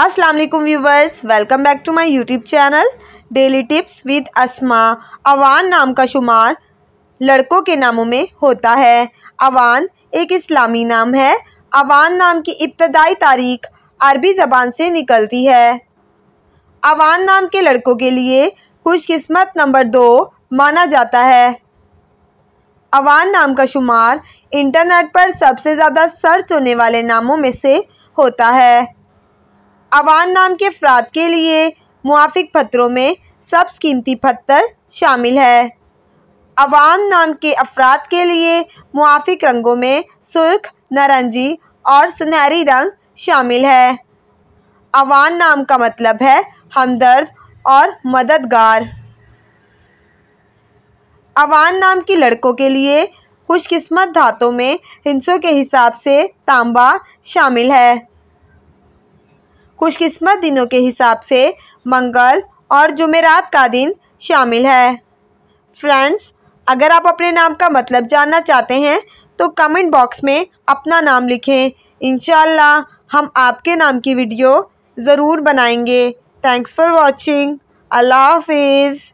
अस्सलाम वालेकुम viewers welcome back to my YouTube channel daily tips with Asma Awan नाम का शुमार लड़कों के नामों में होता है अवान एक इस्लामी नाम है अवान नाम की इब्तदाई तारीख अरबी ज़बान से निकलती है अवान नाम के लड़कों के लिए खुशकिस्मत नंबर दो माना जाता है अवान नाम का शुमार इंटरनेट पर सबसे ज़्यादा सर्च होने वाले नामों में से होता है अवान नाम के अफराद के लिए मुआफिक पत्रों में सब्स कीमती पत्थर शामिल है अवान नाम के अफराद के लिए मुआफिक रंगों में सुर्ख नारंगी और सुनहरी रंग शामिल है अवान नाम का मतलब है हमदर्द और मददगार अवान नाम की लड़कों के लिए खुशकिस्मत धातों में हिंसों के हिसाब से तांबा शामिल है खुशकिस्मत दिनों के हिसाब से मंगल और जुमेरात का दिन शामिल है फ्रेंड्स अगर आप अपने नाम का मतलब जानना चाहते हैं तो कमेंट बॉक्स में अपना नाम लिखें इन हम आपके नाम की वीडियो ज़रूर बनाएंगे थैंक्स फॉर वॉचिंग अल्लाह हाफिज़